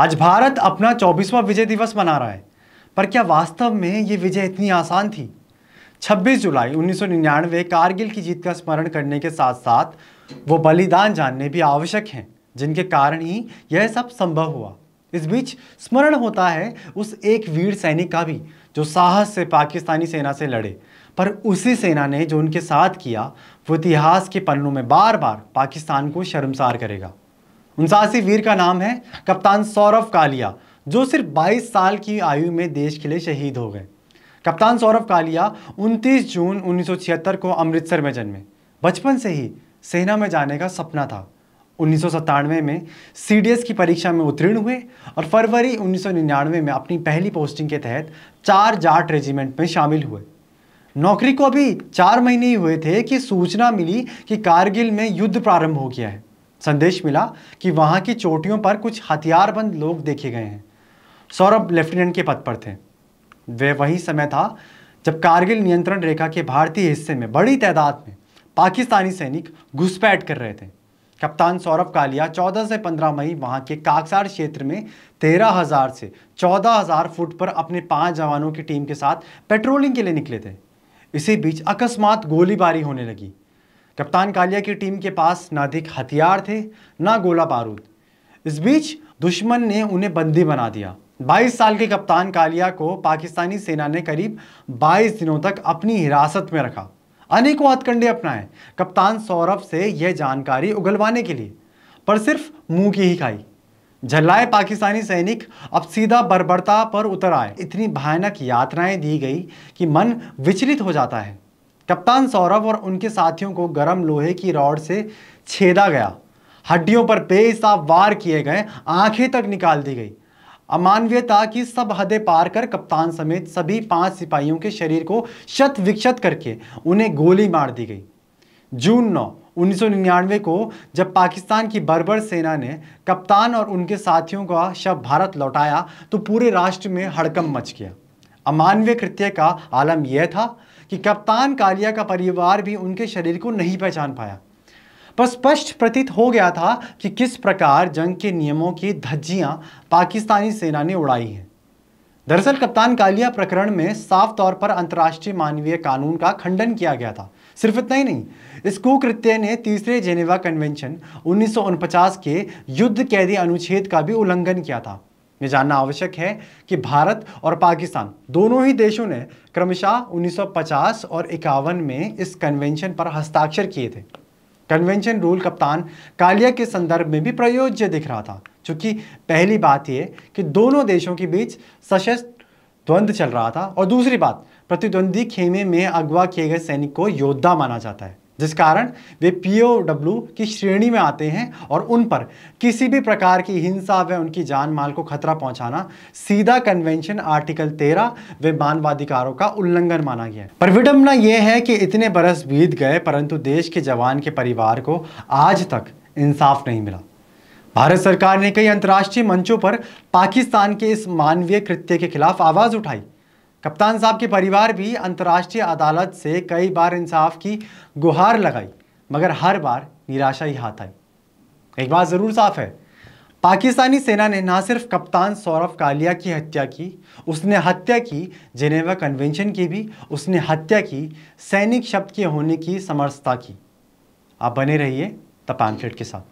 आज भारत अपना चौबीसवा विजय दिवस मना रहा है पर क्या वास्तव में ये विजय इतनी आसान थी 26 जुलाई 1999 कारगिल की जीत का स्मरण करने के साथ साथ वो बलिदान जानने भी आवश्यक हैं जिनके कारण ही यह सब संभव हुआ इस बीच स्मरण होता है उस एक वीर सैनिक का भी जो साहस से पाकिस्तानी सेना से लड़े पर उसी सेना ने जो उनके साथ किया वो इतिहास के पन्नों में बार बार पाकिस्तान को शर्मसार करेगा उनसासी वीर का नाम है कप्तान सौरभ कालिया जो सिर्फ 22 साल की आयु में देश के लिए शहीद हो गए कप्तान सौरभ कालिया 29 जून 1976 को अमृतसर में जन्मे बचपन से ही सेना में जाने का सपना था उन्नीस में सीडीएस की परीक्षा में उत्तीर्ण हुए और फरवरी 1999 में अपनी पहली पोस्टिंग के तहत चार जाट रेजिमेंट में शामिल हुए नौकरी को अभी चार महीने ही हुए थे कि सूचना मिली कि कारगिल में युद्ध प्रारंभ हो गया है संदेश मिला कि वहाँ की चोटियों पर कुछ हथियारबंद लोग देखे गए हैं सौरभ लेफ्टिनेंट के पद पर थे वे वही समय था जब कारगिल नियंत्रण रेखा के भारतीय हिस्से में बड़ी तादाद में पाकिस्तानी सैनिक घुसपैठ कर रहे थे कप्तान सौरभ कालिया 14 से 15 मई वहां के काकसार क्षेत्र में 13,000 से 14,000 फुट पर अपने पांच जवानों की टीम के साथ पेट्रोलिंग के लिए निकले थे इसी बीच अकस्मात गोलीबारी होने लगी कप्तान कालिया की टीम के पास ना अधिक हथियार थे ना गोला बारूद इस बीच दुश्मन ने उन्हें बंदी बना दिया 22 साल के कप्तान कालिया को पाकिस्तानी सेना ने करीब 22 दिनों तक अपनी हिरासत में रखा अनेकों हथकंडे अपनाए कप्तान सौरभ से यह जानकारी उगलवाने के लिए पर सिर्फ मुंह की ही खाई झल्लाए पाकिस्तानी सैनिक अब सीधा बर्बरता पर उतर आए इतनी भयानक यात्राएं दी गई कि मन विचलित हो जाता है कप्तान सौरभ और उनके साथियों को गर्म लोहे की रॉड से छेदा गया हड्डियों पर बेसाब वार किए गए आंखें तक निकाल दी गई अमानवीयता की सब हदें पार कर कप्तान समेत सभी पांच सिपाहियों के शरीर को शत विक्षत करके उन्हें गोली मार दी गई जून नौ उन्नीस को जब पाकिस्तान की बर्बर सेना ने कप्तान और उनके साथियों का शव भारत लौटाया तो पूरे राष्ट्र में हड़कम मच गया अमानवीय कृत्य का आलम यह था कि कप्तान कालिया का परिवार भी उनके शरीर को नहीं पहचान पाया पर स्पष्ट प्रतीत हो गया था कि किस प्रकार जंग के नियमों की धज्जियां पाकिस्तानी सेना ने उड़ाई हैं दरअसल कप्तान कालिया प्रकरण में साफ तौर पर अंतर्राष्ट्रीय मानवीय कानून का खंडन किया गया था सिर्फ इतना ही नहीं इस कुकृत्य ने तीसरे जेनेवा कन्वेंशन उन्नीस के युद्ध कैदी अनुच्छेद का भी उल्लंघन किया था ये जानना आवश्यक है कि भारत और पाकिस्तान दोनों ही देशों ने क्रमशः 1950 और इक्यावन में इस कन्वेंशन पर हस्ताक्षर किए थे कन्वेंशन रूल कप्तान कालिया के संदर्भ में भी प्रयोज्य दिख रहा था चूंकि पहली बात यह कि दोनों देशों के बीच सशस्त्र द्वंद्व चल रहा था और दूसरी बात प्रतिद्वंदी खेमे में अगवा किए गए सैनिक को योद्धा माना जाता है जिस कारण वे पीओडब्ल्यू की श्रेणी में आते हैं और उन पर किसी भी प्रकार की हिंसा व उनकी जान माल को खतरा पहुंचाना सीधा कन्वेंशन आर्टिकल 13 व मानवाधिकारों का उल्लंघन माना गया पर विडम्बना यह है कि इतने बरस बीत गए परंतु देश के जवान के परिवार को आज तक इंसाफ नहीं मिला भारत सरकार ने कई अंतर्राष्ट्रीय मंचों पर पाकिस्तान के इस मानवीय कृत्य के खिलाफ आवाज़ उठाई कप्तान साहब के परिवार भी अंतर्राष्ट्रीय अदालत से कई बार इंसाफ की गुहार लगाई मगर हर बार निराशा ही हाथ आई एक बात ज़रूर साफ है पाकिस्तानी सेना ने ना सिर्फ कप्तान सौरभ कालिया की हत्या की उसने हत्या की जेनेवा कन्वेंशन की भी उसने हत्या की सैनिक शब्द के होने की समर्थता की आप बने रहिए तपानफेट के साथ